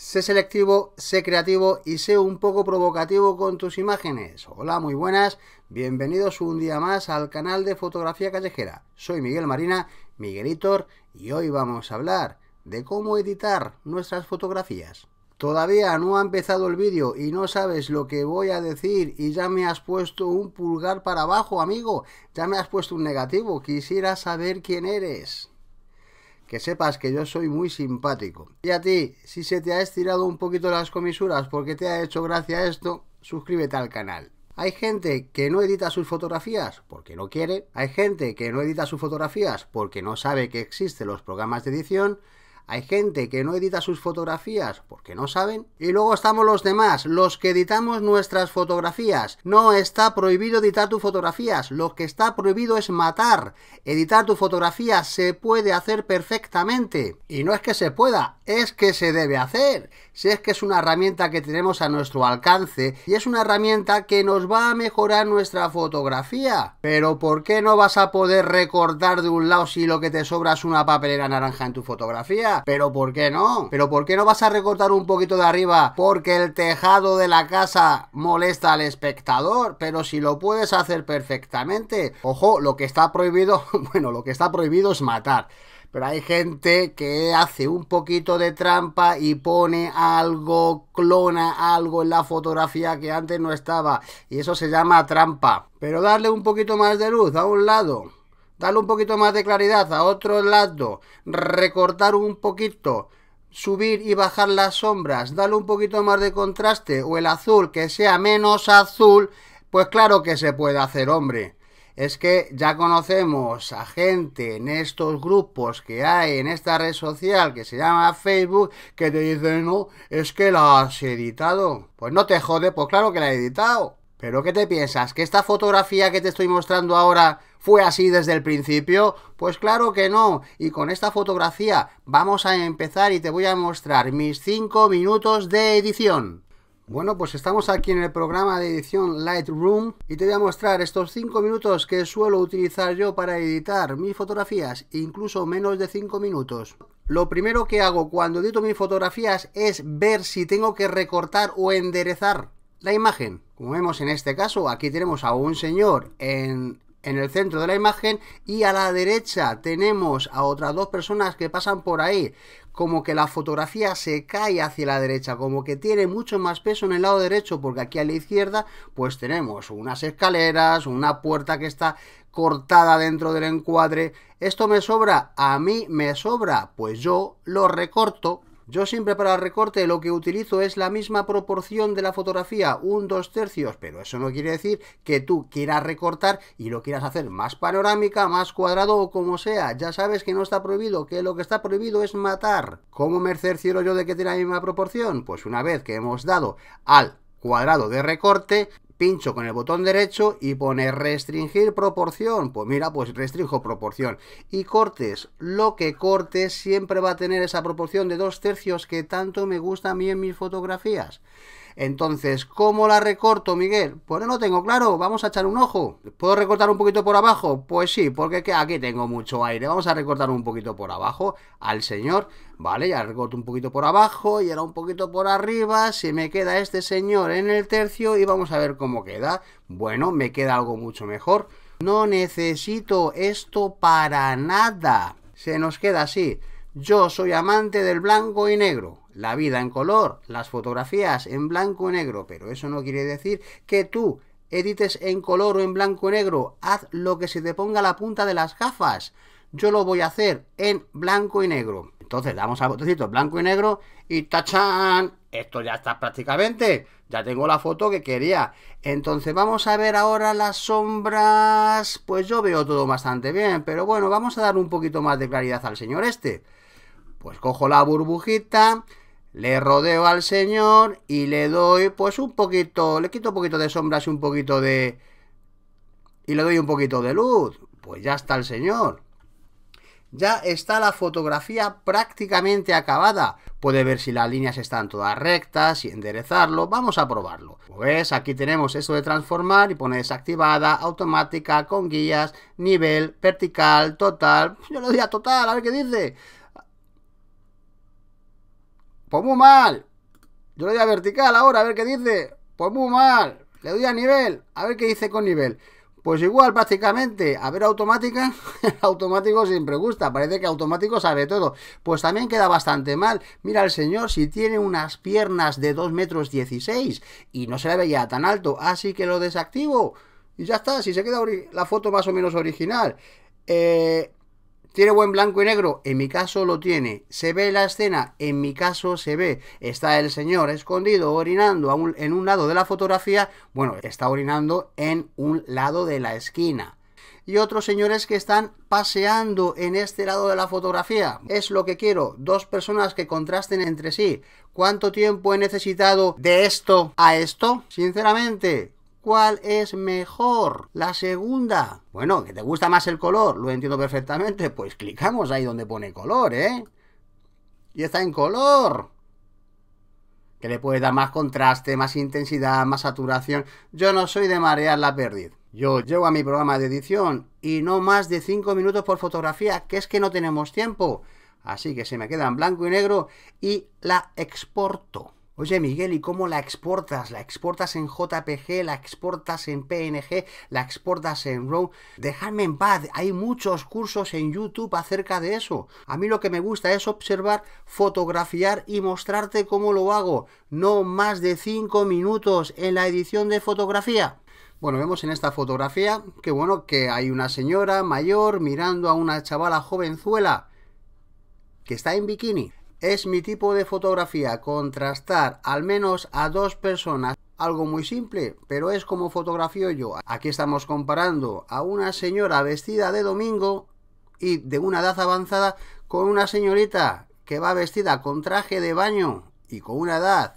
Sé selectivo, sé creativo y sé un poco provocativo con tus imágenes. Hola, muy buenas. Bienvenidos un día más al canal de fotografía callejera. Soy Miguel Marina, Miguelitor, y hoy vamos a hablar de cómo editar nuestras fotografías. Todavía no ha empezado el vídeo y no sabes lo que voy a decir y ya me has puesto un pulgar para abajo, amigo. Ya me has puesto un negativo. Quisiera saber quién eres que sepas que yo soy muy simpático. Y a ti, si se te ha estirado un poquito las comisuras porque te ha hecho gracia esto, suscríbete al canal. Hay gente que no edita sus fotografías porque no quiere, hay gente que no edita sus fotografías porque no sabe que existen los programas de edición, hay gente que no edita sus fotografías porque no saben, y luego estamos los demás, los que editamos nuestras fotografías. No está prohibido editar tus fotografías, lo que está prohibido es matar. Editar tus fotografías se puede hacer perfectamente, y no es que se pueda, es que se debe hacer si es que es una herramienta que tenemos a nuestro alcance y es una herramienta que nos va a mejorar nuestra fotografía. Pero ¿por qué no vas a poder recortar de un lado si lo que te sobra es una papelera naranja en tu fotografía? ¿Pero por qué no? ¿Pero por qué no vas a recortar un poquito de arriba porque el tejado de la casa molesta al espectador? Pero si lo puedes hacer perfectamente. Ojo, lo que está prohibido, bueno, lo que está prohibido es matar pero hay gente que hace un poquito de trampa y pone algo, clona algo en la fotografía que antes no estaba. Y eso se llama trampa. Pero darle un poquito más de luz a un lado, darle un poquito más de claridad a otro lado, recortar un poquito. Subir y bajar las sombras, darle un poquito más de contraste o el azul que sea menos azul, pues claro que se puede hacer, hombre es que ya conocemos a gente en estos grupos que hay en esta red social que se llama Facebook que te dicen, no, es que la has editado. Pues no te jode, pues claro que la he editado. ¿Pero qué te piensas? ¿Que esta fotografía que te estoy mostrando ahora fue así desde el principio? Pues claro que no. Y con esta fotografía vamos a empezar y te voy a mostrar mis 5 minutos de edición. Bueno, pues estamos aquí en el programa de edición Lightroom y te voy a mostrar estos 5 minutos que suelo utilizar yo para editar mis fotografías, incluso menos de 5 minutos. Lo primero que hago cuando edito mis fotografías es ver si tengo que recortar o enderezar la imagen. Como vemos en este caso, aquí tenemos a un señor en en el centro de la imagen y a la derecha tenemos a otras dos personas que pasan por ahí como que la fotografía se cae hacia la derecha, como que tiene mucho más peso en el lado derecho, porque aquí a la izquierda pues tenemos unas escaleras, una puerta que está cortada dentro del encuadre. ¿Esto me sobra? A mí me sobra, pues yo lo recorto yo siempre para el recorte lo que utilizo es la misma proporción de la fotografía, un dos tercios, pero eso no quiere decir que tú quieras recortar y lo quieras hacer más panorámica, más cuadrado o como sea. Ya sabes que no está prohibido, que lo que está prohibido es matar. ¿Cómo me cercioro yo de que tiene la misma proporción? Pues una vez que hemos dado al cuadrado de recorte, pincho con el botón derecho y pone restringir proporción. Pues mira, pues restringo proporción. Y cortes, lo que cortes siempre va a tener esa proporción de dos tercios que tanto me gusta a mí en mis fotografías. Entonces, ¿cómo la recorto, Miguel? Pues no lo tengo claro, vamos a echar un ojo. ¿Puedo recortar un poquito por abajo? Pues sí, porque aquí tengo mucho aire. Vamos a recortar un poquito por abajo al señor. Vale, ya recorto un poquito por abajo y ahora un poquito por arriba. Se me queda este señor en el tercio y vamos a ver cómo queda. Bueno, me queda algo mucho mejor. No necesito esto para nada. Se nos queda así. Yo soy amante del blanco y negro la vida en color, las fotografías en blanco y negro, pero eso no quiere decir que tú edites en color o en blanco y negro, haz lo que se te ponga la punta de las gafas. Yo lo voy a hacer en blanco y negro. Entonces damos al botoncito blanco y negro y tachan, esto ya está prácticamente, ya tengo la foto que quería. Entonces vamos a ver ahora las sombras, pues yo veo todo bastante bien, pero bueno, vamos a dar un poquito más de claridad al señor este. Pues cojo la burbujita, le rodeo al señor y le doy pues un poquito, le quito un poquito de sombras y un poquito de... Y le doy un poquito de luz. Pues ya está el señor. Ya está la fotografía prácticamente acabada. Puede ver si las líneas están todas rectas, y enderezarlo. Vamos a probarlo. Pues aquí tenemos eso de transformar y pone desactivada, automática, con guías, nivel, vertical, total. Yo lo doy a total, a ver qué dice. Pues muy mal. Yo le doy a vertical ahora, a ver qué dice. Pues muy mal. Le doy a nivel, a ver qué dice con nivel. Pues igual, prácticamente. A ver, automática. automático siempre gusta. Parece que automático sabe todo. Pues también queda bastante mal. Mira el señor si tiene unas piernas de 2 metros 16 y no se le veía tan alto. Así que lo desactivo. Y ya está, si se queda la foto más o menos original. Eh, ¿Tiene buen blanco y negro? En mi caso lo tiene. ¿Se ve la escena? En mi caso se ve. ¿Está el señor escondido orinando en un lado de la fotografía? Bueno, está orinando en un lado de la esquina. Y otros señores que están paseando en este lado de la fotografía. Es lo que quiero. Dos personas que contrasten entre sí. ¿Cuánto tiempo he necesitado de esto a esto? Sinceramente, ¿Cuál es mejor? La segunda. Bueno, que te gusta más el color, lo entiendo perfectamente. Pues clicamos ahí donde pone color, ¿eh? Y está en color. Que le puede dar más contraste, más intensidad, más saturación. Yo no soy de marear la pérdida. Yo llevo a mi programa de edición y no más de 5 minutos por fotografía, que es que no tenemos tiempo. Así que se me quedan blanco y negro y la exporto. Oye Miguel, ¿y cómo la exportas? ¿La exportas en JPG? ¿La exportas en PNG? ¿La exportas en RAW? Dejadme en paz, hay muchos cursos en YouTube acerca de eso. A mí lo que me gusta es observar, fotografiar y mostrarte cómo lo hago. No más de 5 minutos en la edición de fotografía. Bueno, vemos en esta fotografía que bueno, que hay una señora mayor mirando a una chavala jovenzuela que está en bikini. Es mi tipo de fotografía, contrastar al menos a dos personas. Algo muy simple, pero es como fotografío yo. Aquí estamos comparando a una señora vestida de domingo y de una edad avanzada con una señorita que va vestida con traje de baño y con una edad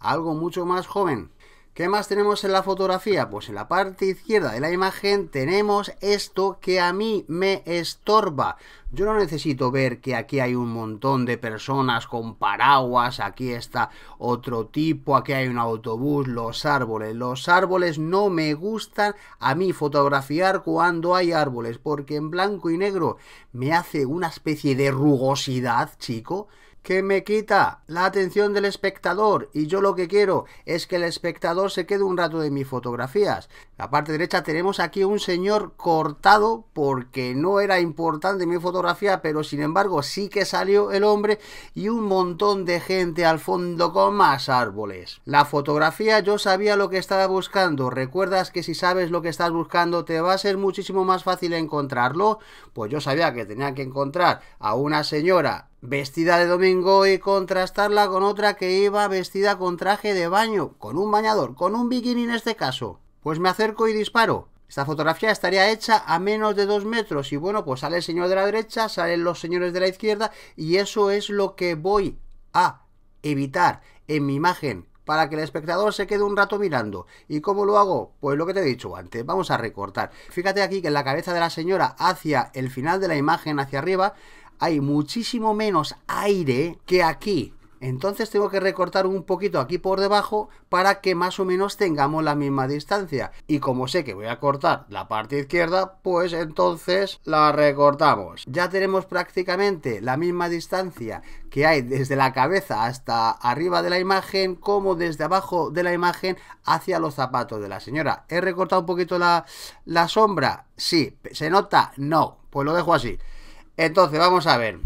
algo mucho más joven. ¿Qué más tenemos en la fotografía? Pues en la parte izquierda de la imagen tenemos esto que a mí me estorba. Yo no necesito ver que aquí hay un montón de personas con paraguas, aquí está otro tipo, aquí hay un autobús, los árboles. Los árboles no me gustan a mí fotografiar cuando hay árboles, porque en blanco y negro me hace una especie de rugosidad, chico que me quita la atención del espectador y yo lo que quiero es que el espectador se quede un rato de mis fotografías. La parte derecha tenemos aquí un señor cortado porque no era importante mi fotografía, pero sin embargo sí que salió el hombre y un montón de gente al fondo con más árboles. La fotografía yo sabía lo que estaba buscando. ¿Recuerdas que si sabes lo que estás buscando te va a ser muchísimo más fácil encontrarlo? Pues yo sabía que tenía que encontrar a una señora vestida de domingo y contrastarla con otra que iba vestida con traje de baño, con un bañador, con un bikini en este caso. Pues me acerco y disparo. Esta fotografía estaría hecha a menos de dos metros y bueno, pues sale el señor de la derecha, salen los señores de la izquierda y eso es lo que voy a evitar en mi imagen para que el espectador se quede un rato mirando. ¿Y cómo lo hago? Pues lo que te he dicho antes, vamos a recortar. Fíjate aquí que la cabeza de la señora hacia el final de la imagen, hacia arriba, hay muchísimo menos aire que aquí. Entonces tengo que recortar un poquito aquí por debajo para que más o menos tengamos la misma distancia. Y como sé que voy a cortar la parte izquierda, pues entonces la recortamos. Ya tenemos prácticamente la misma distancia que hay desde la cabeza hasta arriba de la imagen como desde abajo de la imagen hacia los zapatos de la señora. ¿He recortado un poquito la, sombra? Sí. ¿Se nota? No. Pues lo dejo así. Entonces, vamos a ver.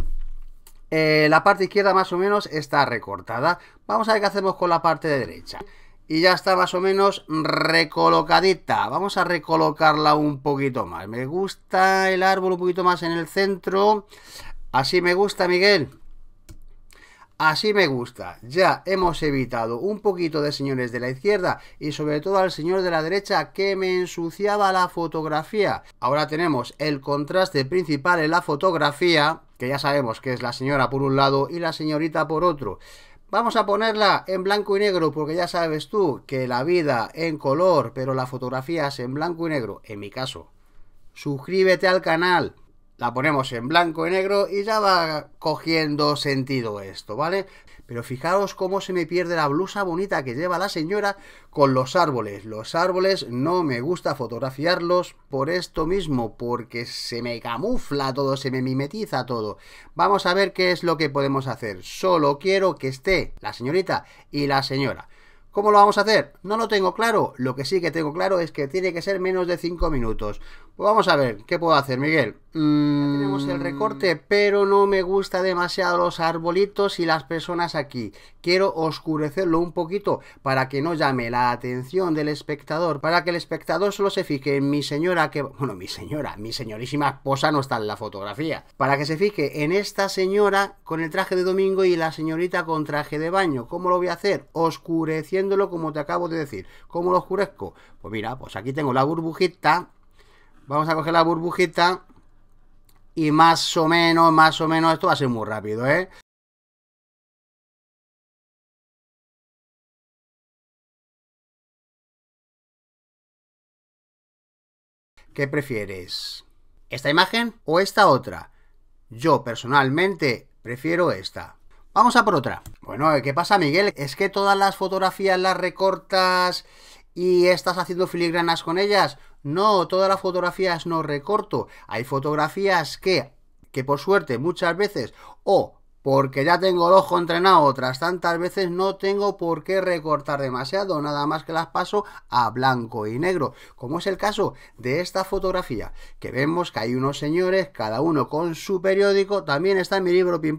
Eh, la parte izquierda más o menos está recortada. Vamos a ver qué hacemos con la parte de derecha. Y ya está más o menos recolocadita. Vamos a recolocarla un poquito más. Me gusta el árbol un poquito más en el centro. Así me gusta, Miguel. Así me gusta. Ya hemos evitado un poquito de señores de la izquierda y sobre todo al señor de la derecha que me ensuciaba la fotografía. Ahora tenemos el contraste principal en la fotografía, que ya sabemos que es la señora por un lado y la señorita por otro. Vamos a ponerla en blanco y negro porque ya sabes tú que la vida en color, pero la fotografía es en blanco y negro, en mi caso. Suscríbete al canal, la ponemos en blanco y negro y ya va cogiendo sentido esto, ¿vale? Pero fijaos cómo se me pierde la blusa bonita que lleva la señora con los árboles. Los árboles no me gusta fotografiarlos por esto mismo, porque se me camufla todo, se me mimetiza todo. Vamos a ver qué es lo que podemos hacer. Solo quiero que esté la señorita y la señora. ¿Cómo lo vamos a hacer? No lo tengo claro. Lo que sí que tengo claro es que tiene que ser menos de 5 minutos. Pues vamos a ver, ¿qué puedo hacer, Miguel? Mm, tenemos el recorte, pero no me gusta demasiado los arbolitos y las personas aquí. Quiero oscurecerlo un poquito para que no llame la atención del espectador, para que el espectador solo se fije en mi señora que... Bueno, mi señora, mi señorísima esposa no está en la fotografía. Para que se fije en esta señora con el traje de domingo y la señorita con traje de baño. ¿Cómo lo voy a hacer? Oscureciendo como te acabo de decir. como lo oscurezco? Pues mira, pues aquí tengo la burbujita. Vamos a coger la burbujita. Y más o menos, más o menos, esto va a ser muy rápido, ¿eh? ¿Qué prefieres? ¿Esta imagen o esta otra? Yo personalmente prefiero esta. Vamos a por otra. Bueno, ¿qué pasa, Miguel? Es que todas las fotografías las recortas y estás haciendo filigranas con ellas. No, todas las fotografías no recorto. Hay fotografías que, que por suerte muchas veces, o porque ya tengo el ojo entrenado otras tantas veces, no tengo por qué recortar demasiado, nada más que las paso a blanco y negro, como es el caso de esta fotografía, que vemos que hay unos señores, cada uno con su periódico, también está en mi libro ping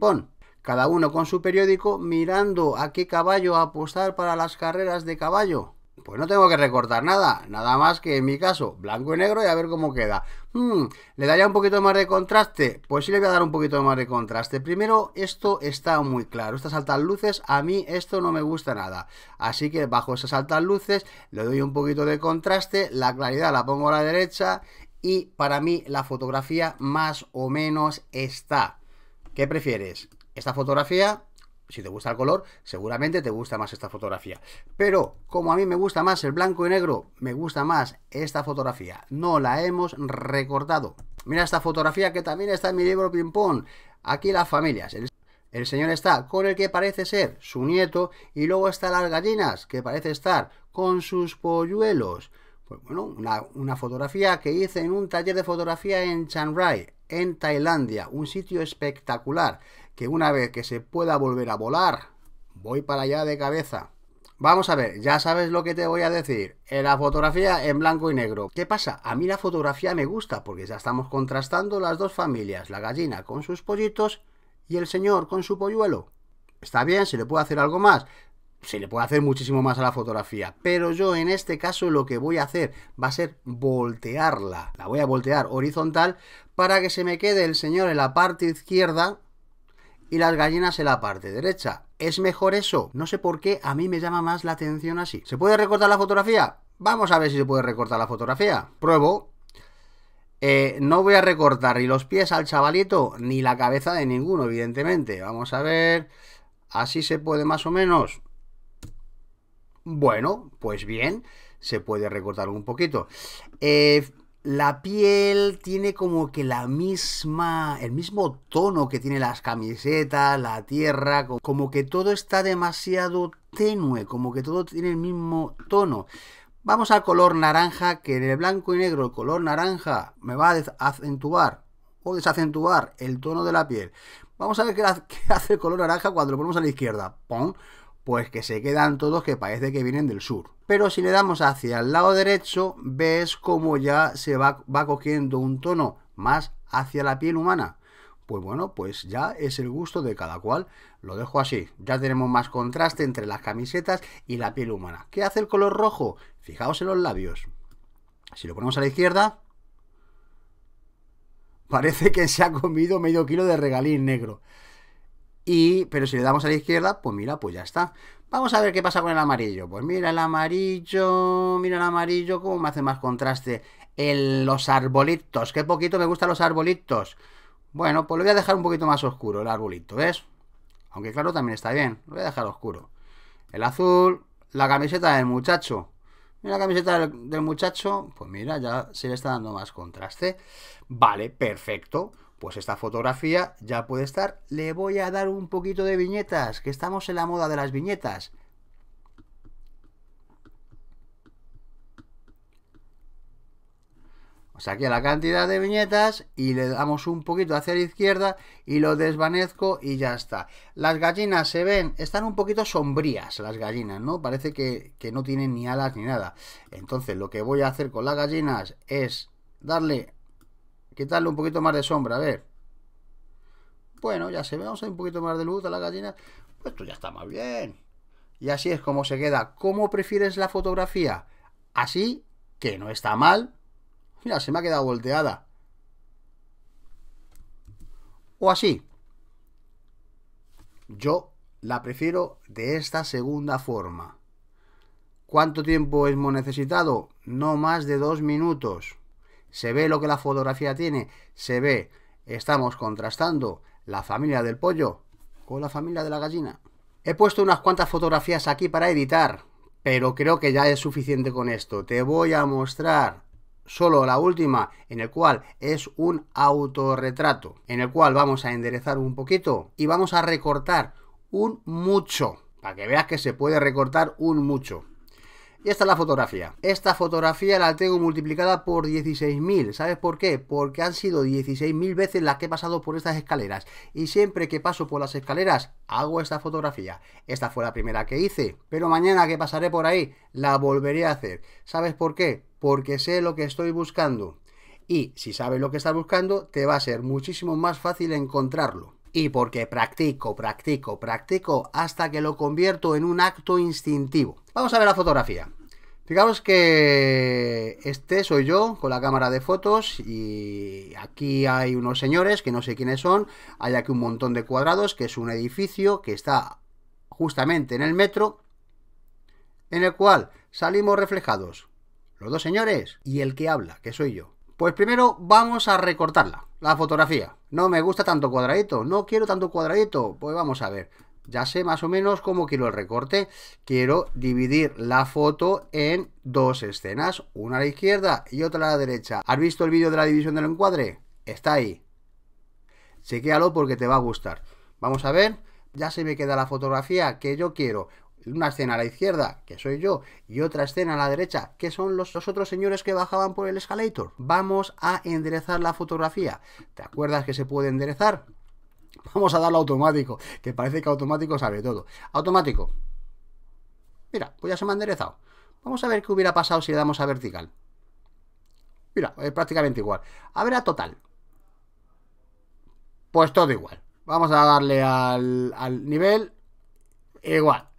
cada uno con su periódico, mirando a qué caballo apostar para las carreras de caballo. Pues no tengo que recortar nada, nada más que en mi caso, blanco y negro y a ver cómo queda. Hmm, ¿Le daría un poquito más de contraste? Pues sí le voy a dar un poquito más de contraste. Primero, esto está muy claro, estas altas luces, a mí esto no me gusta nada. Así que bajo esas altas luces le doy un poquito de contraste, la claridad la pongo a la derecha y para mí la fotografía más o menos está. ¿Qué prefieres? esta fotografía, si te gusta el color, seguramente te gusta más esta fotografía. Pero como a mí me gusta más el blanco y negro, me gusta más esta fotografía. No la hemos recortado. Mira esta fotografía que también está en mi libro Ping Pong. Aquí las familias. El, señor está con el que parece ser su nieto y luego están las gallinas, que parece estar con sus polluelos. Pues bueno, una, fotografía que hice en un taller de fotografía en Chanrai, en Tailandia, un sitio espectacular que una vez que se pueda volver a volar, voy para allá de cabeza. Vamos a ver, ya sabes lo que te voy a decir. En eh, la fotografía en blanco y negro. ¿Qué pasa? A mí la fotografía me gusta porque ya estamos contrastando las dos familias, la gallina con sus pollitos y el señor con su polluelo. Está bien, se le puede hacer algo más, se le puede hacer muchísimo más a la fotografía, pero yo en este caso lo que voy a hacer va a ser voltearla. La voy a voltear horizontal para que se me quede el señor en la parte izquierda y las gallinas en la parte derecha. ¿Es mejor eso? No sé por qué a mí me llama más la atención así. ¿Se puede recortar la fotografía? Vamos a ver si se puede recortar la fotografía. Pruebo. Eh, no voy a recortar ni los pies al chavalito ni la cabeza de ninguno, evidentemente. Vamos a ver. Así se puede más o menos. Bueno, pues bien, se puede recortar un poquito. Eh, la piel tiene como que la misma, el mismo tono que tiene las camisetas, la tierra, como que todo está demasiado tenue, como que todo tiene el mismo tono. Vamos al color naranja, que en el blanco y negro el color naranja me va a acentuar o desacentuar el tono de la piel. Vamos a ver qué hace el color naranja cuando lo ponemos a la izquierda. ¡pum! pues que se quedan todos que parece que vienen del sur. Pero si le damos hacia el lado derecho, ves cómo ya se va, va cogiendo un tono más hacia la piel humana. Pues bueno, pues ya es el gusto de cada cual. Lo dejo así. Ya tenemos más contraste entre las camisetas y la piel humana. ¿Qué hace el color rojo? Fijaos en los labios. Si lo ponemos a la izquierda, parece que se ha comido medio kilo de regalín negro. Y, pero si le damos a la izquierda, pues mira, pues ya está. Vamos a ver qué pasa con el amarillo. Pues mira el amarillo, mira el amarillo, cómo me hace más contraste. los arbolitos, qué poquito me gustan los arbolitos. Bueno, pues lo voy a dejar un poquito más oscuro el arbolito, ¿ves? Aunque claro, también está bien, lo voy a dejar oscuro. El azul, la camiseta del muchacho. Mira la camiseta del muchacho, pues mira, ya se le está dando más contraste. Vale, perfecto. Pues esta fotografía ya puede estar. Le voy a dar un poquito de viñetas, que estamos en la moda de las viñetas. saqué pues la cantidad de viñetas y le damos un poquito hacia la izquierda y lo desvanezco y ya está. Las gallinas se ven, están un poquito sombrías las gallinas, ¿no? Parece que, que no tienen ni alas ni nada. Entonces lo que voy a hacer con las gallinas es darle quitarle un poquito más de sombra, a ver. Bueno, ya se ve, vamos a un poquito más de luz a la gallina. Pues esto ya está más bien. Y así es como se queda. ¿Cómo prefieres la fotografía? Así, que no está mal. Mira, se me ha quedado volteada. O así. Yo la prefiero de esta segunda forma. ¿Cuánto tiempo hemos necesitado? No más de dos minutos se ve lo que la fotografía tiene, se ve, estamos contrastando la familia del pollo con la familia de la gallina. He puesto unas cuantas fotografías aquí para editar, pero creo que ya es suficiente con esto. Te voy a mostrar solo la última, en el cual es un autorretrato, en el cual vamos a enderezar un poquito y vamos a recortar un mucho, para que veas que se puede recortar un mucho. Y esta es la fotografía. Esta fotografía la tengo multiplicada por 16.000. ¿Sabes por qué? Porque han sido 16.000 veces las que he pasado por estas escaleras. Y siempre que paso por las escaleras, hago esta fotografía. Esta fue la primera que hice. Pero mañana que pasaré por ahí, la volveré a hacer. ¿Sabes por qué? Porque sé lo que estoy buscando. Y si sabes lo que estás buscando, te va a ser muchísimo más fácil encontrarlo y porque practico, practico, practico hasta que lo convierto en un acto instintivo. Vamos a ver la fotografía. digamos que este soy yo con la cámara de fotos y aquí hay unos señores que no sé quiénes son, hay aquí un montón de cuadrados, que es un edificio que está justamente en el metro, en el cual salimos reflejados los dos señores y el que habla, que soy yo. Pues primero vamos a recortarla, la fotografía. No me gusta tanto cuadradito, no quiero tanto cuadradito. Pues vamos a ver, ya sé más o menos cómo quiero el recorte. Quiero dividir la foto en dos escenas, una a la izquierda y otra a la derecha. ¿Has visto el vídeo de la división del encuadre? Está ahí. Chequéalo porque te va a gustar. Vamos a ver, ya se me queda la fotografía que yo quiero una escena a la izquierda, que soy yo, y otra escena a la derecha, que son los, otros señores que bajaban por el escalator. Vamos a enderezar la fotografía. ¿Te acuerdas que se puede enderezar? Vamos a darlo automático, que parece que automático sabe todo. Automático. Mira, pues ya se me ha enderezado. Vamos a ver qué hubiera pasado si le damos a vertical. Mira, es prácticamente igual. A ver a total. Pues todo igual. Vamos a darle al, al nivel igual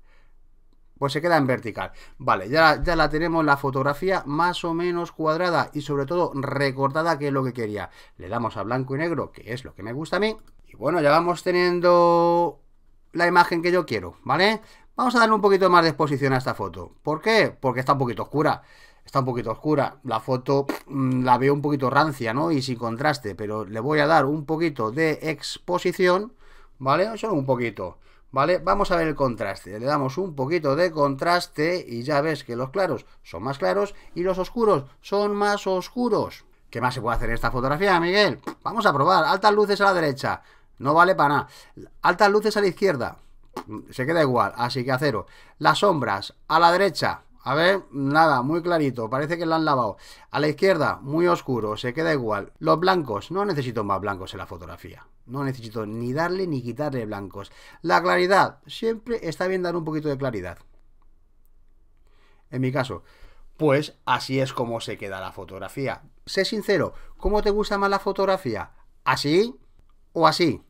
pues se queda en vertical. Vale, ya, ya la tenemos la fotografía más o menos cuadrada y sobre todo recortada, que es lo que quería. Le damos a blanco y negro, que es lo que me gusta a mí. Y bueno, ya vamos teniendo la imagen que yo quiero, ¿vale? Vamos a darle un poquito más de exposición a esta foto. ¿Por qué? Porque está un poquito oscura está un poquito oscura. La foto mm, la veo un poquito rancia, ¿no? Y sin contraste, pero le voy a dar un poquito de exposición, ¿vale? Solo un poquito. ¿vale? Vamos a ver el contraste, le damos un poquito de contraste y ya ves que los claros son más claros y los oscuros son más oscuros. ¿Qué más se puede hacer en esta fotografía, Miguel? Vamos a probar, altas luces a la derecha, no vale para nada, altas luces a la izquierda, se queda igual, así que a cero. Las sombras a la derecha, a ver, nada, muy clarito, parece que la han lavado. A la izquierda, muy oscuro, se queda igual. Los blancos, no necesito más blancos en la fotografía. No necesito ni darle ni quitarle blancos. La claridad. Siempre está bien dar un poquito de claridad. En mi caso. Pues así es como se queda la fotografía. Sé sincero, ¿cómo te gusta más la fotografía? ¿Así o así?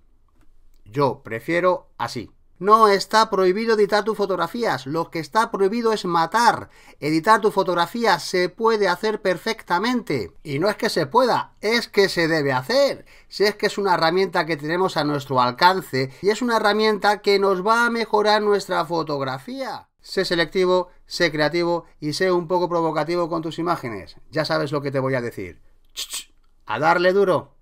Yo prefiero así. No está prohibido editar tus fotografías. Lo que está prohibido es matar. Editar tus fotografías se puede hacer perfectamente. Y no es que se pueda, es que se debe hacer. Si es que es una herramienta que tenemos a nuestro alcance y es una herramienta que nos va a mejorar nuestra fotografía. Sé selectivo, sé creativo y sé un poco provocativo con tus imágenes. Ya sabes lo que te voy a decir. A darle duro.